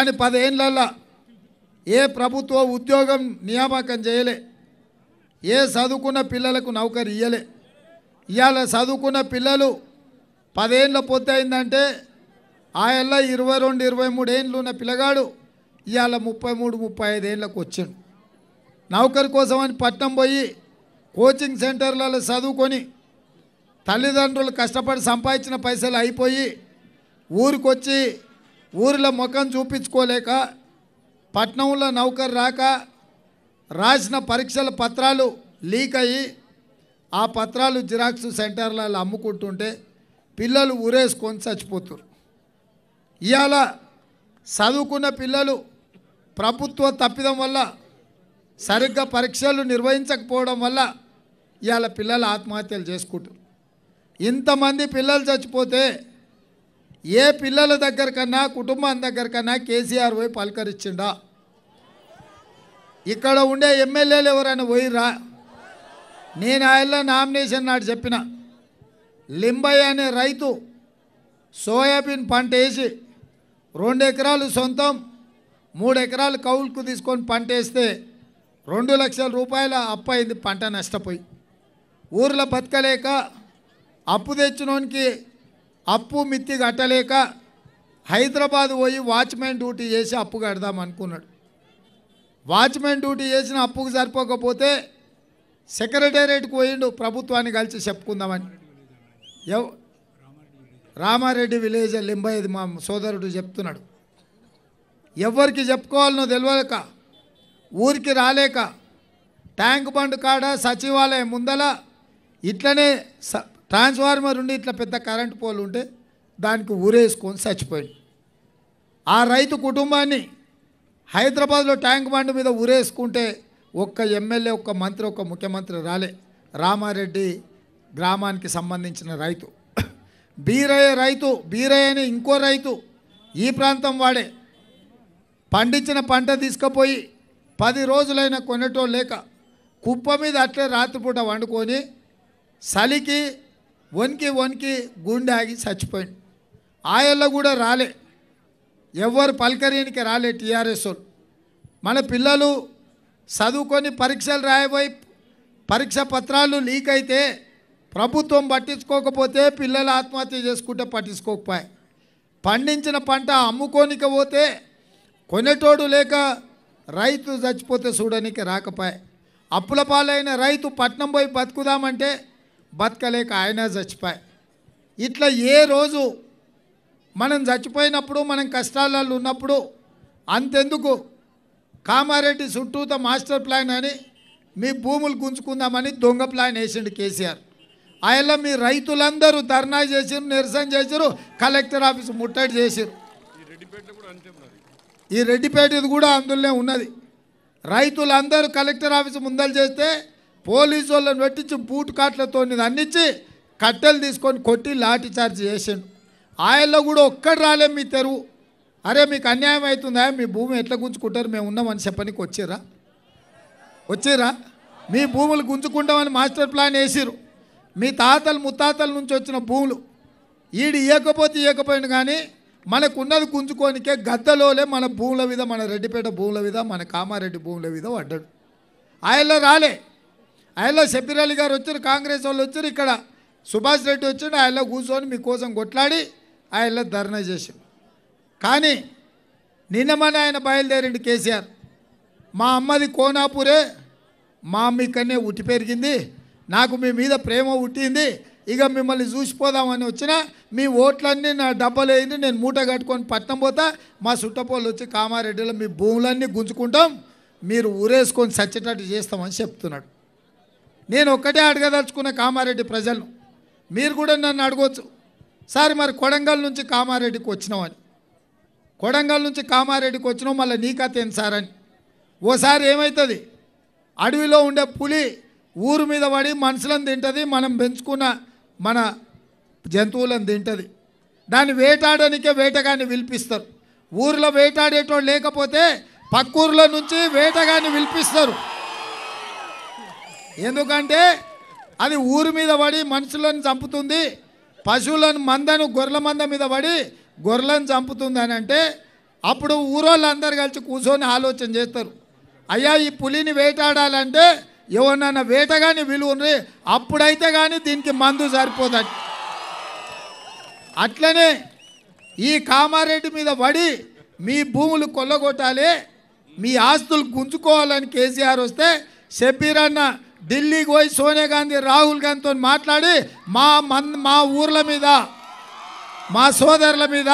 కానీ పదేళ్ళల్లో ఏ ప్రభుత్వ ఉద్యోగం నియామకం చేయలే ఏ చదువుకున్న పిల్లలకు నౌకరి ఇయ్యలే ఇవాళ చదువుకున్న పిల్లలు పదేళ్ళ పొత్తు అయిందంటే ఆ ఇరవై రెండు ఇరవై మూడు ఏళ్ళు ఉన్న పిల్లగాడు ఇవాళ ముప్పై మూడు ముప్పై ఏళ్ళకు వచ్చాడు నౌకరి కోసం అని పట్నం పోయి కోచింగ్ సెంటర్లలో చదువుకొని తల్లిదండ్రులు కష్టపడి సంపాదించిన పైసలు అయిపోయి ఊరికొచ్చి ఊరిలో ముఖం చూపించుకోలేక పట్నంలో నౌకరు రాక రాసిన పరీక్షల పత్రాలు లీక్ అయ్యి ఆ పత్రాలు జిరాక్స్ సెంటర్లలో అమ్ముకుంటుంటే పిల్లలు ఊరేసుకొని చచ్చిపోతున్నారు ఇవాళ చదువుకున్న పిల్లలు ప్రభుత్వ తప్పిదం వల్ల సరిగ్గా పరీక్షలు నిర్వహించకపోవడం వల్ల ఇవాళ పిల్లలు ఆత్మహత్యలు చేసుకుంటారు ఇంతమంది పిల్లలు చచ్చిపోతే ఏ పిల్లల దగ్గరకన్నా కుటుంబం దగ్గరకన్నా కేసీఆర్ పోయి పలకరించిండా ఇక్కడ ఉండే ఎమ్మెల్యేలు ఎవరైనా పోయిరా నేను ఆయన నామినేషన్ నాడు చెప్పిన లింబయ్య అనే రైతు సోయాబీన్ పంట వేసి రెండు ఎకరాలు సొంతం మూడు ఎకరాలు కౌలుకు తీసుకొని పంట వేస్తే రెండు లక్షల రూపాయల అప్పు అయింది పంట నష్టపోయి ఊర్లో బతకలేక అప్పు తెచ్చినోనికి అప్పు మిత్తి కట్టలేక హైదరాబాద్ పోయి వాచ్మెన్ డ్యూటీ చేసి అప్పు కడదాం అనుకున్నాడు వాచ్మెన్ డ్యూటీ చేసిన అప్పుకు సరిపోకపోతే సెక్రటేరియట్కి పోయిండు ప్రభుత్వాన్ని కలిసి చెప్పుకుందామని ఎవ రామారెడ్డి విలేజ్ లింబై మా సోదరుడు చెప్తున్నాడు ఎవరికి చెప్పుకోవాలనో తెలియక ఊరికి రాలేక ట్యాంక్ బండ్ కాడ సచివాలయం ముందల ఇట్లనే ట్రాన్స్ఫార్మర్ ఉండి ఇట్లా పెద్ద కరెంట్ పోల్ ఉంటే దానికి ఊరేసుకొని చచ్చిపోయింది ఆ రైతు కుటుంబాన్ని హైదరాబాద్లో ట్యాంక్ బండ్ మీద ఊరేసుకుంటే ఒక్క ఎమ్మెల్యే ఒక్క మంత్రి ఒక్క ముఖ్యమంత్రి రాలే రామారెడ్డి గ్రామానికి సంబంధించిన రైతు బీరయ్య రైతు బీరయ్య అని ఇంకో రైతు ఈ ప్రాంతం వాడే పండించిన పంట తీసుకుపోయి పది రోజులైన కొనటో లేక కుప్ప మీద అట్లే రాత్రిపూట వండుకొని చలికి వణికి వణికి గుండె ఆగి చచ్చిపోయింది ఆయల్లో కూడా రాలే ఎవరు పలకరీనికి రాలే టీఆర్ఎస్ మన పిల్లలు చదువుకొని పరీక్షలు రాయబోయి పరీక్ష పత్రాలు లీక్ అయితే ప్రభుత్వం పట్టించుకోకపోతే పిల్లలు ఆత్మహత్య చేసుకుంటే పట్టించుకోకపోయి పండించిన పంట అమ్ముకోనిక పోతే కొనేటోడు లేక రైతు చచ్చిపోతే చూడనికి రాకపోయి అప్పుల పాలైన రైతు పట్నం పోయి బతుకుదామంటే బతకలేక ఆయన చచ్చిపోయి ఇట్లా ఏ రోజు మనం చచ్చిపోయినప్పుడు మనం కష్టాలలో ఉన్నప్పుడు అంతెందుకు కామారెడ్డి చుట్టూత మాస్టర్ ప్లాన్ అని మీ భూములు గుంజుకుందామని దొంగ ప్లాన్ వేసిండు కేసీఆర్ ఆయన మీ రైతులందరూ ధర్నా చేసిరు నిరసన చేసిరు కలెక్టర్ ఆఫీస్ ముట్టడి చేసిరు ఈ రెడ్డిపేటది కూడా అందులోనే ఉన్నది రైతులందరూ కలెక్టర్ ఆఫీస్ ముందలు చేస్తే పోలీసు వాళ్ళని పెట్టించి బూట్ కాట్లతో అందించి కట్టెలు తీసుకొని కొట్టి లాఠీ చార్జ్ చేసిండు ఆయల్లో కూడా ఒక్కడు రాలే మీ తెరువు అరే మీకు అన్యాయం అవుతుందా మీ భూమి ఎట్లా గుంజుకుంటారు మేము ఉన్నామని చెప్పనికి వచ్చిర్రా వచ్చిర్రా మీ భూములు గుంజుకుంటామని మాస్టర్ ప్లాన్ వేసిరు మీ తాతలు ముత్తాతల నుంచి వచ్చిన భూములు ఈడు ఇవ్వకపోతే ఇవ్వకపోయింది కానీ మనకున్నది గుంజుకోనికే గద్దలోలే మన భూముల మీద మన రెడ్డిపేట భూముల మీద మన కామారెడ్డి భూముల మీద పడ్డాడు ఆయనలో రాలే ఆయనలో షబీర్ గారు వచ్చారు కాంగ్రెస్ వాళ్ళు వచ్చారు ఇక్కడ సుభాష్ రెడ్డి వచ్చాడు ఆయనలో కూర్చొని మీకోసం కొట్లాడి ఆయనలో ధర్నా చేశారు కానీ నిన్నమని ఆయన బయలుదేరిండు కేసీఆర్ మా అమ్మది కోనాపూరే మా అమ్మ ఇక్కడనే ఉట్టి పెరిగింది నాకు మీ మీద ప్రేమ ఉట్టింది ఇక మిమ్మల్ని చూసిపోదామని వచ్చిన మీ ఓట్లన్నీ నా డబ్బలు అయింది నేను మూట కట్టుకొని పట్టణం పోతా మా చుట్టపోళ్ళు వచ్చి కామారెడ్డిలో మీ భూములన్నీ గుంజుకుంటాం మీరు ఊరేసుకొని చచ్చేటట్టు చేస్తామని చెప్తున్నాడు నేను ఒక్కటే అడగదలుచుకున్న కామారెడ్డి ప్రజలను మీరు కూడా నన్ను అడగవచ్చు సార్ మరి కొడంగల్ నుంచి కామారెడ్డికి వచ్చినామని కొడంగల్ నుంచి కామారెడ్డికి వచ్చినాం మళ్ళీ ఏం సార్ అని ఓసారి ఏమవుతుంది అడవిలో ఉండే పులి ఊరు మీద పడి మనుషులను తింటుంది మనం పెంచుకున్న మన జంతువులను తింటుంది దాన్ని వేటాడనికే వేటగాన్ని పిలిపిస్తారు ఊరిలో వేటాడేటోడు లేకపోతే పక్కూరులో నుంచి వేటగాన్ని పిలిపిస్తారు ఎందుకంటే అది ఊరి మీద పడి మనుషులను చంపుతుంది పశువులను మందను గొర్రెల మంద మీద పడి గొర్రెలను చంపుతుంది అని అంటే అప్పుడు ఊరోళ్ళందరూ కలిసి కూర్చొని ఆలోచన చేస్తారు అయ్యా ఈ పులిని వేటాడాలంటే ఎవరినైనా వేటగాని విలువని అప్పుడైతే కానీ దీనికి మందు సరిపోదట అట్లనే ఈ కామారెడ్డి మీద పడి మీ భూములు కొల్లగొట్టాలి మీ ఆస్తులు గుంజుకోవాలని కేసీఆర్ వస్తే షబ్బీర్ అన్న ఢిల్లీకి పోయి సోనియా గాంధీ రాహుల్ గాంధీతో మాట్లాడి మా మన్ మా ఊర్ల మీద మా సోదరుల మీద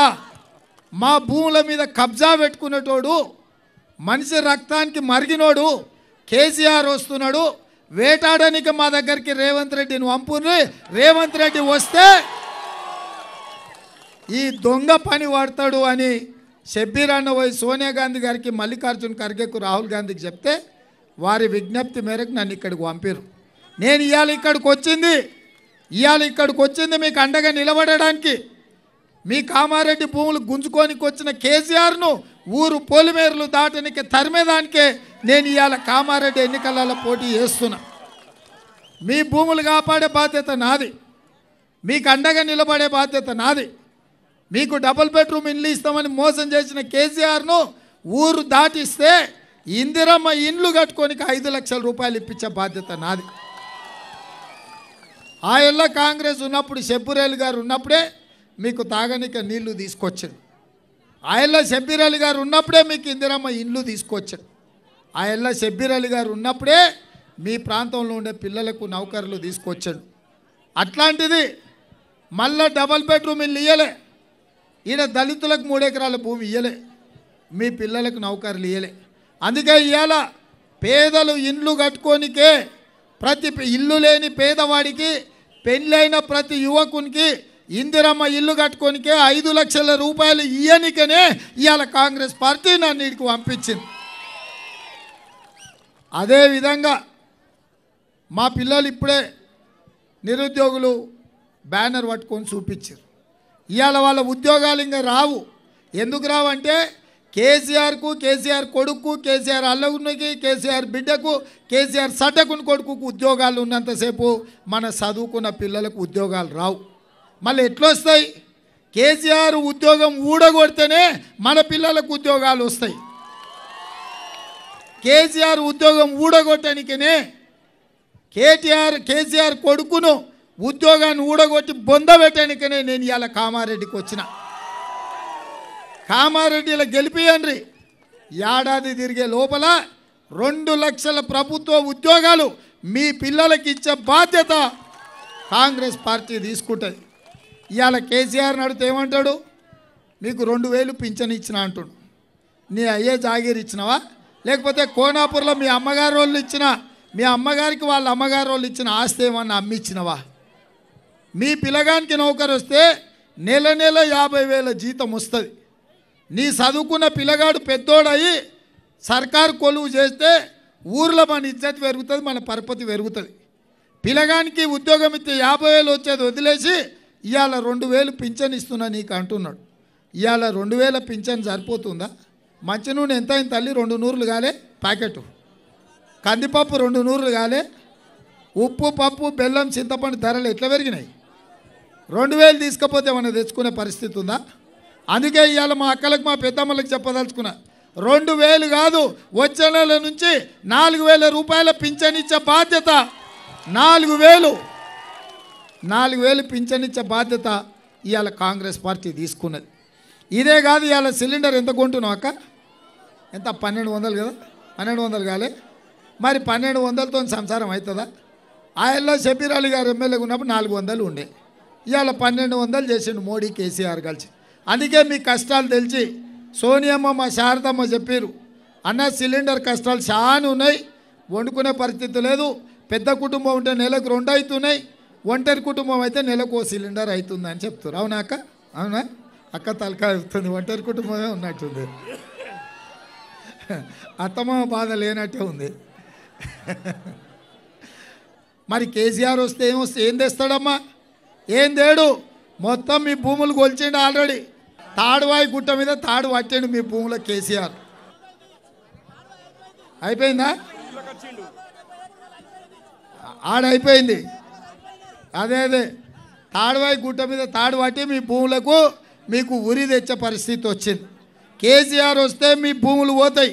మా భూముల మీద కబ్జా పెట్టుకునేటోడు మనిషి రక్తానికి మరిగినోడు కేసీఆర్ వస్తున్నాడు వేటాడడానికి మా దగ్గరికి రేవంత్ రెడ్డిని పంపుని రేవంత్ రెడ్డి వస్తే ఈ దొంగ పని పడతాడు అని షబ్బీర్ అన్న పోయి సోనియా గాంధీ గారికి మల్లికార్జున్ ఖర్గేకు రాహుల్ గాంధీకి చెప్తే వారి విజ్ఞప్తి మేరకు నన్ను ఇక్కడికి పంపారు నేను ఇవాళ ఇక్కడికి వచ్చింది ఇవాళ ఇక్కడికి వచ్చింది మీకు అండగా నిలబడడానికి మీ కామారెడ్డి భూములు గుంజుకొని వచ్చిన కేసీఆర్ను ఊరు పోలిమేరులు దాటనికి తరిమేదానికే నేను ఇవాళ కామారెడ్డి ఎన్నికలలో పోటీ చేస్తున్నా మీ భూములు కాపాడే బాధ్యత నాది మీకు అండగా నిలబడే బాధ్యత నాది మీకు డబుల్ బెడ్రూమ్ ఇల్లు ఇస్తామని మోసం చేసిన కేసీఆర్ను ఊరు దాటిస్తే ఇందిరమ్మ ఇండ్లు కట్టుకోనికి ఐదు లక్షల రూపాయలు ఇప్పించే బాధ్యత నాది ఆ ఇళ్ళ కాంగ్రెస్ ఉన్నప్పుడు షబ్బురేలు గారు ఉన్నప్పుడే మీకు తాగనిక నీళ్లు తీసుకొచ్చారు ఆ ఇళ్ళ అలీ గారు ఉన్నప్పుడే మీకు ఇందిరమ్మ ఇండ్లు తీసుకొచ్చారు ఆ ఇళ్ళ అలీ గారు ఉన్నప్పుడే మీ ప్రాంతంలో ఉండే పిల్లలకు నౌకర్లు తీసుకొచ్చాడు అట్లాంటిది మళ్ళా డబల్ బెడ్రూమ్ ఇల్లు ఇయ్యలే ఈయన దళితులకు మూడెకరాల భూమి ఇయ్యలే మీ పిల్లలకు నౌకర్లు ఇయ్యలే అందుకే ఇవాళ పేదలు ఇండ్లు కట్టుకోనికే ప్రతి ఇల్లు లేని పేదవాడికి పెళ్ళైన ప్రతి యువకునికి ఇందిరమ్మ ఇల్లు కట్టుకోనికే ఐదు లక్షల రూపాయలు ఇయ్యనికనే ఇవాళ కాంగ్రెస్ పార్టీ నన్ను ఇంటికి పంపించింది అదేవిధంగా మా పిల్లలు ఇప్పుడే నిరుద్యోగులు బ్యానర్ పట్టుకొని చూపించారు ఇవాళ వాళ్ళ ఉద్యోగాలు ఇంకా రావు ఎందుకు రావంటే కేసీఆర్కు కేసీఆర్ కొడుకు కేసీఆర్ అల్లగునికి కేసీఆర్ బిడ్డకు కేసీఆర్ సటకుని కొడుకుకు ఉద్యోగాలు ఉన్నంతసేపు మన చదువుకున్న పిల్లలకు ఉద్యోగాలు రావు మళ్ళీ ఎట్లొస్తాయి కేసీఆర్ ఉద్యోగం ఊడగొడితేనే మన పిల్లలకు ఉద్యోగాలు వస్తాయి కేసీఆర్ ఉద్యోగం ఊడగొట్టడానికినే కేటీఆర్ కేసీఆర్ కొడుకును ఉద్యోగాన్ని ఊడగొట్టి బొందబెట్టడానికనే నేను ఇవాళ కామారెడ్డికి వచ్చినా కామారెడ్డిలో గెలిపియండి ఏడాది తిరిగే లోపల రెండు లక్షల ప్రభుత్వ ఉద్యోగాలు మీ పిల్లలకి ఇచ్చే బాధ్యత కాంగ్రెస్ పార్టీ తీసుకుంటుంది ఇవాళ కేసీఆర్ నడితే ఏమంటాడు నీకు రెండు వేలు పింఛన్ ఇచ్చిన అంటుడు నీ అయ్యే జాగీర్ ఇచ్చినవా లేకపోతే కోనాపూర్లో మీ అమ్మగారు వాళ్ళు ఇచ్చిన మీ అమ్మగారికి వాళ్ళ అమ్మగారు వాళ్ళు ఇచ్చిన ఆస్తి ఏమన్నా ఇచ్చినవా మీ పిల్లగానికి నౌకరు వస్తే నెల నెల యాభై వేల జీతం వస్తుంది నీ చదువుకున్న పిల్లగాడు పెద్దోడయి సర్కారు కొలువు చేస్తే ఊర్లో మన ఇజ్జత్ పెరుగుతుంది మన పరపతి పెరుగుతుంది పిల్లగానికి ఉద్యోగం ఇస్తే యాభై వేలు వచ్చేది వదిలేసి ఇవాళ రెండు వేలు పింఛన్ ఇస్తున్నా నీకు అంటున్నాడు ఇవాళ రెండు వేల పింఛన్ సరిపోతుందా మంచి నూనె ఎంత అయిన తల్లి రెండు నూరులు కాలే ప్యాకెట్ కందిపప్పు రెండు నూరులు కాలే ఉప్పు పప్పు బెల్లం చింతపండు ధరలు ఎట్లా పెరిగినాయి రెండు వేలు తీసుకపోతే ఏమైనా తెచ్చుకునే పరిస్థితి ఉందా అందుకే ఇవాళ మా అక్కలకు మా పెద్దమ్మలకు చెప్పదలుచుకున్నా రెండు వేలు కాదు వచ్చే నెల నుంచి నాలుగు వేల రూపాయల పింఛనిచ్చే బాధ్యత నాలుగు వేలు నాలుగు వేలు పింఛనిచ్చే బాధ్యత ఇవాళ కాంగ్రెస్ పార్టీ తీసుకున్నది ఇదే కాదు ఇవాళ సిలిండర్ ఎంత కొంటున్నావు అక్క ఎంత పన్నెండు వందలు కదా పన్నెండు వందలు కాలే మరి పన్నెండు వందలతో సంసారం అవుతుందా ఆయనలో షబీర్ అలీ గారు ఎమ్మెల్యేగా ఉన్నప్పుడు నాలుగు వందలు ఉండే ఇవాళ పన్నెండు వందలు చేసిండు మోడీ కేసీఆర్ కలిసి అందుకే మీ కష్టాలు తెలిసి సోనియమ్మ మా శారదమ్మ చెప్పారు అన్న సిలిండర్ కష్టాలు చాలా ఉన్నాయి వండుకునే పరిస్థితి లేదు పెద్ద కుటుంబం ఉంటే నెలకు రెండు అవుతున్నాయి ఒంటరి కుటుంబం అయితే నెలకు ఓ సిలిండర్ అవుతుంది అని చెప్తారు అవునా అక్క అవునా అక్క తలకాయ అవుతుంది ఒంటరి కుటుంబమే ఉన్నట్టుంది అత్తమ్మ బాధ లేనట్టే ఉంది మరి కేసీఆర్ వస్తే ఏం వస్తే ఏం తెస్తాడమ్మా ఏం తేడు మొత్తం మీ భూములు కొలిచిండు ఆల్రెడీ తాడువాయి గుట్ట మీద తాడు పట్టండి మీ భూమిలో కేసీఆర్ అయిపోయిందా ఆడైపోయింది అదే అదే తాడువాయి గుట్ట మీద తాడు పట్టి మీ భూములకు మీకు ఉరి తెచ్చే పరిస్థితి వచ్చింది కేసీఆర్ వస్తే మీ భూములు పోతాయి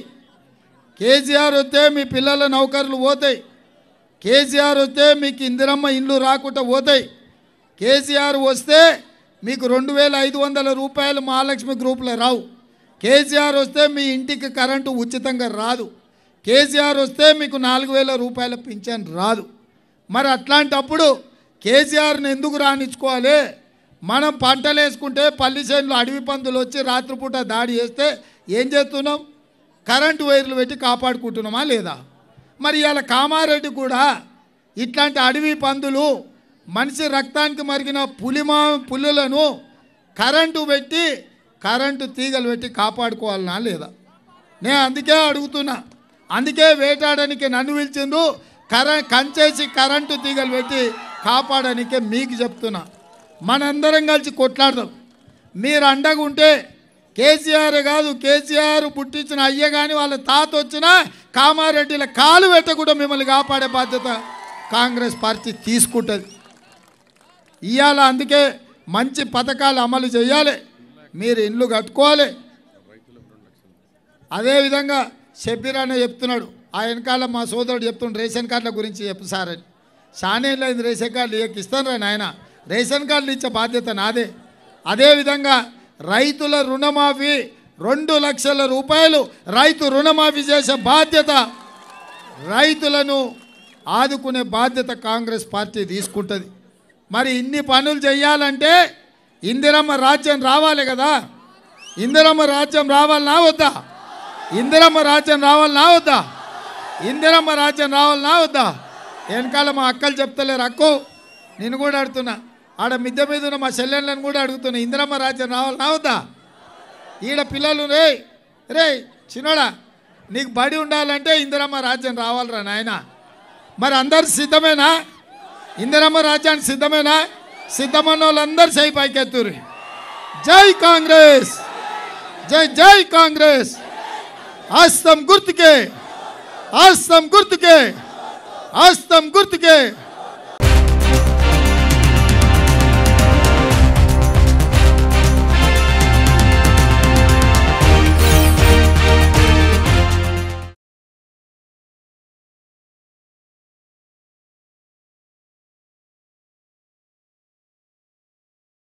కేసీఆర్ వస్తే మీ పిల్లల నౌకర్లు పోతాయి కేసీఆర్ వస్తే మీకు ఇందిరమ్మ ఇండ్లు రాకుండా పోతాయి కేసీఆర్ వస్తే మీకు రెండు వేల ఐదు వందల రూపాయలు మహాలక్ష్మి గ్రూప్లో రావు కేసీఆర్ వస్తే మీ ఇంటికి కరెంటు ఉచితంగా రాదు కేసీఆర్ వస్తే మీకు నాలుగు వేల రూపాయల పింఛన్ రాదు మరి అట్లాంటప్పుడు కేసీఆర్ని ఎందుకు రాణించుకోవాలి మనం పంటలు వేసుకుంటే పల్లి చేనులు అడవి పందులు వచ్చి రాత్రిపూట దాడి చేస్తే ఏం చేస్తున్నాం కరెంటు వైర్లు పెట్టి కాపాడుకుంటున్నామా లేదా మరి ఇలా కామారెడ్డి కూడా ఇట్లాంటి అడవి పందులు మనిషి రక్తానికి మరిగిన పులిమా పులులను కరెంటు పెట్టి కరెంటు తీగలు పెట్టి కాపాడుకోవాలనా లేదా నేను అందుకే అడుగుతున్నా అందుకే వేటాడడానికి నన్ను పిలిచిండు కరెంట్ కంచేసి కరెంటు తీగలు పెట్టి కాపాడనికే మీకు చెప్తున్నా మనందరం కలిసి కొట్లాడదాం మీరు అండగుంటే కేసీఆర్ కాదు కేసీఆర్ పుట్టించిన అయ్య కానీ వాళ్ళ తాత వచ్చినా కామారెడ్డిల కాలు పెట్టకుండా మిమ్మల్ని కాపాడే బాధ్యత కాంగ్రెస్ పార్టీ తీసుకుంటుంది ఇవాళ అందుకే మంచి పథకాలు అమలు చేయాలి మీరు ఇండ్లు కట్టుకోవాలి అదేవిధంగా షబ్బీర్ అనే చెప్తున్నాడు ఆ వెనకాల మా సోదరుడు చెప్తుండు రేషన్ కార్డుల గురించి చెప్పు సార్ అని సానేళ్ళైంది రేషన్ కార్డులు ఇస్తాను రా నాయన రేషన్ కార్డులు ఇచ్చే బాధ్యత నాదే అదేవిధంగా రైతుల రుణమాఫీ రెండు లక్షల రూపాయలు రైతు రుణమాఫీ చేసే బాధ్యత రైతులను ఆదుకునే బాధ్యత కాంగ్రెస్ పార్టీ తీసుకుంటుంది మరి ఇన్ని పనులు చేయాలంటే ఇందిరమ్మ రాజ్యం రావాలి కదా ఇందిరమ్మ రాజ్యం రావాలనా వద్దా ఇందిరమ్మ రాజ్యం రావాలనా వద్దా ఇందిరమ్మ రాజ్యం రావాలనా వద్దా వెనకాల మా అక్కలు చెప్తలేరు అక్కు నేను కూడా అడుగుతున్నా ఆడ మిద్దె మీద ఉన్న మా చెల్లెళ్ళని కూడా అడుగుతున్నా ఇందిరమ్మ రాజ్యం రావాలనా వద్దా ఈడ పిల్లలు రే రే చిన్నోడా నీకు బడి ఉండాలంటే ఇందిరమ్మ రాజ్యం రావాలరా నాయన మరి అందరు సిద్ధమేనా ఇందిరమ్మ రాజ్యానికి సిద్ధమేనా సిద్ధమన్న వాళ్ళందరూ చేయి పైకెత్తురు జై కాంగ్రెస్ జై జై కాంగ్రెస్ ఆస్తం గుర్తుకే ఆస్తం గుర్తుకే ఆస్తం గుర్తుకే